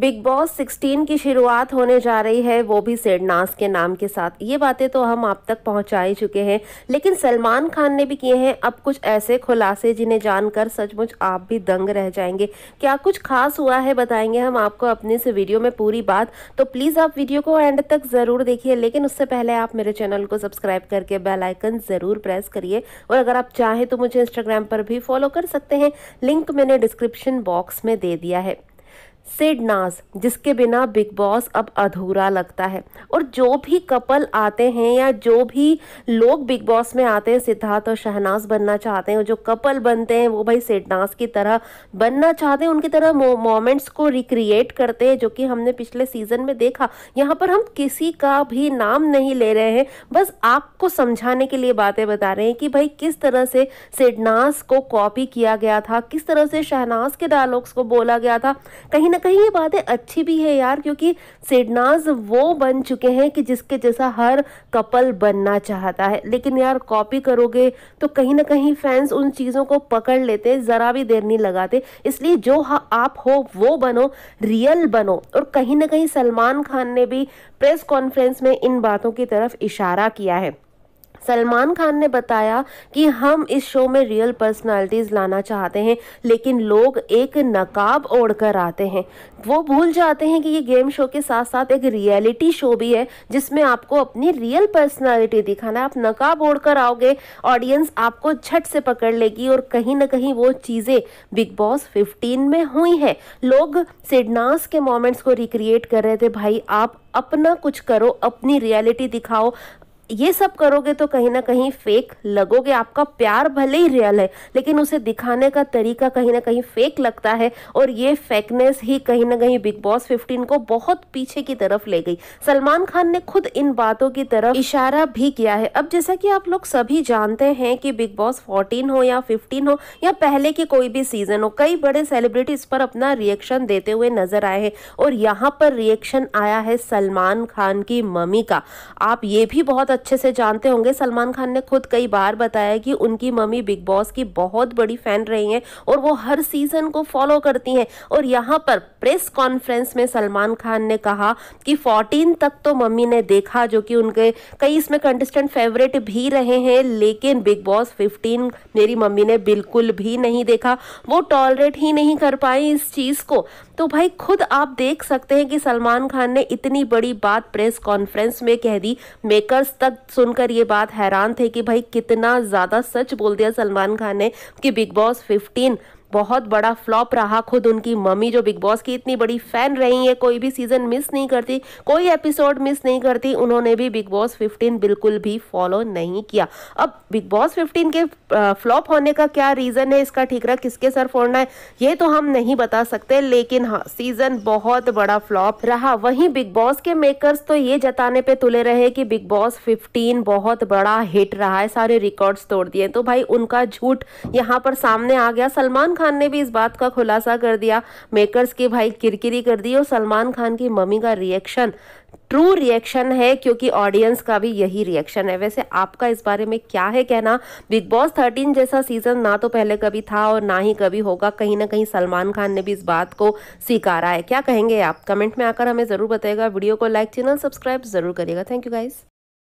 big boss 16 की शुरुआत होने जा रही है वो भी सेडनास के नाम के साथ ये बातें तो हम आप तक पहुंचा ही चुके हैं लेकिन सलमान खान ने भी किए हैं अब कुछ ऐसे खुलासे जिन्हें जानकर सचमुच आप भी दंग रह जाएंगे क्या कुछ खास हुआ है बताएंगे हम आपको अपने से वीडियो में पूरी बात तो प्लीज़ आप वीडियो को एंड तक ज़रूर देखिए लेकिन उससे पहले आप मेरे चैनल को सब्सक्राइब करके बेलाइकन ज़रूर प्रेस करिए और अगर आप चाहें तो मुझे इंस्टाग्राम पर भी फॉलो कर सकते हैं लिंक मैंने डिस्क्रिप्शन बॉक्स में दे दिया है सिड नाज जिसके बिना बिग बॉस अब अधूरा लगता है और जो भी कपल आते हैं या जो भी लोग बिग बॉस में आते हैं सिद्धार्थ और शहनाज बनना चाहते हैं जो कपल बनते हैं वो भाई नाज की तरह बनना चाहते हैं उनकी तरह मोमेंट्स को रिक्रिएट करते हैं जो कि हमने पिछले सीजन में देखा यहाँ पर हम किसी का भी नाम नहीं ले रहे हैं बस आपको समझाने के लिए बातें बता रहे हैं कि भाई किस तरह से सेडनास को कॉपी किया गया था किस तरह से शहनाज के डायलॉग्स को बोला गया था कहीं ना कहीं ये बातें अच्छी भी है यार क्योंकि सेडनाज वो बन चुके हैं कि जिसके जैसा हर कपल बनना चाहता है लेकिन यार कॉपी करोगे तो कहीं ना कहीं फैंस उन चीज़ों को पकड़ लेते ज़रा भी देर नहीं लगाते इसलिए जो आप हो वो बनो रियल बनो और कहीं ना कहीं सलमान खान ने भी प्रेस कॉन्फ्रेंस में इन बातों की तरफ इशारा किया है सलमान खान ने बताया कि हम इस शो में रियल पर्सनालिटीज़ लाना चाहते हैं लेकिन लोग एक नकाब ओढ़ कर आते हैं वो भूल जाते हैं कि ये गेम शो के साथ साथ एक रियलिटी शो भी है जिसमें आपको अपनी रियल पर्सनालिटी दिखाना है आप नकाब ओढ़ कर आओगे ऑडियंस आपको झट से पकड़ लेगी और कहीं ना कहीं वो चीज़ें बिग बॉस फिफ्टीन में हुई हैं लोग सिडनास के मोमेंट्स को रिक्रिएट कर रहे थे भाई आप अपना कुछ करो अपनी रियलिटी दिखाओ ये सब करोगे तो कहीं ना कहीं फेक लगोगे आपका प्यार भले ही रियल है लेकिन उसे दिखाने का तरीका कहीं ना कहीं फेक लगता है और ये फेकनेस ही कहीं ना कहीं बिग बॉस 15 को बहुत पीछे की तरफ ले गई सलमान खान ने खुद इन बातों की तरफ इशारा भी किया है अब जैसा कि आप लोग सभी जानते हैं कि बिग बॉस फोर्टीन हो या फिफ्टीन हो या पहले के कोई भी सीजन हो कई बड़े सेलिब्रिटी इस पर अपना रिएक्शन देते हुए नजर आए हैं और यहाँ पर रिएक्शन आया है सलमान खान की मम्मी का आप ये भी बहुत अच्छे से जानते होंगे सलमान खान ने खुद कई बार बताया कि उनकी मम्मी बिग बॉस की बहुत बड़ी फैन रही हैं और वो हर सीजन को फॉलो करती हैं और यहाँ पर प्रेस कॉन्फ्रेंस में सलमान खान ने कहा कि 14 तक तो मम्मी ने देखा जो कि उनके कई इसमें कंटेस्टेंट फेवरेट भी रहे हैं लेकिन बिग बॉस फिफ्टीन मेरी मम्मी ने बिल्कुल भी नहीं देखा वो टॉलरेट ही नहीं कर पाए इस चीज़ को तो भाई खुद आप देख सकते हैं कि सलमान खान ने इतनी बड़ी बात प्रेस कॉन्फ्रेंस में कह दी मेकर्स तक सुनकर ये बात हैरान थे कि भाई कितना ज़्यादा सच बोल दिया सलमान खान ने कि बिग बॉस फिफ्टीन बहुत बड़ा फ्लॉप रहा खुद उनकी मम्मी जो बिग बॉस की इतनी बड़ी फैन रही है कोई भी सीजन मिस नहीं करती कोई एपिसोड मिस नहीं करती उन्होंने भी बिग बॉस 15 बिल्कुल भी फॉलो नहीं किया अब बिग बॉस 15 के फ्लॉप होने का क्या रीज़न है इसका ठीकरा किसके सर फोड़ना है ये तो हम नहीं बता सकते लेकिन हाँ सीजन बहुत बड़ा फ्लॉप रहा वहीं बिग बॉस के मेकर्स तो ये जताने पर तुले रहे कि बिग बॉस फिफ्टीन बहुत बड़ा हिट रहा है सारे रिकॉर्ड्स तोड़ दिए तो भाई उनका झूठ यहाँ पर सामने आ गया सलमान खान ने भी इस बात का खुलासा कर दिया मेकर्स के भाई किरकिरी कर दी और सलमान खान की मम्मी का रिएक्शन ट्रू रिएक्शन है क्योंकि ऑडियंस का भी यही रिएक्शन है वैसे आपका इस बारे में क्या है कहना बिग बॉस थर्टीन जैसा सीजन ना तो पहले कभी था और ना ही कभी होगा कहीं ना कहीं सलमान खान ने भी इस बात को स्वीकारा है क्या कहेंगे आप कमेंट में आकर हमें ज़रूर बताएगा वीडियो को लाइक चैनल सब्सक्राइब ज़रूर करिएगा थैंक यू गाइज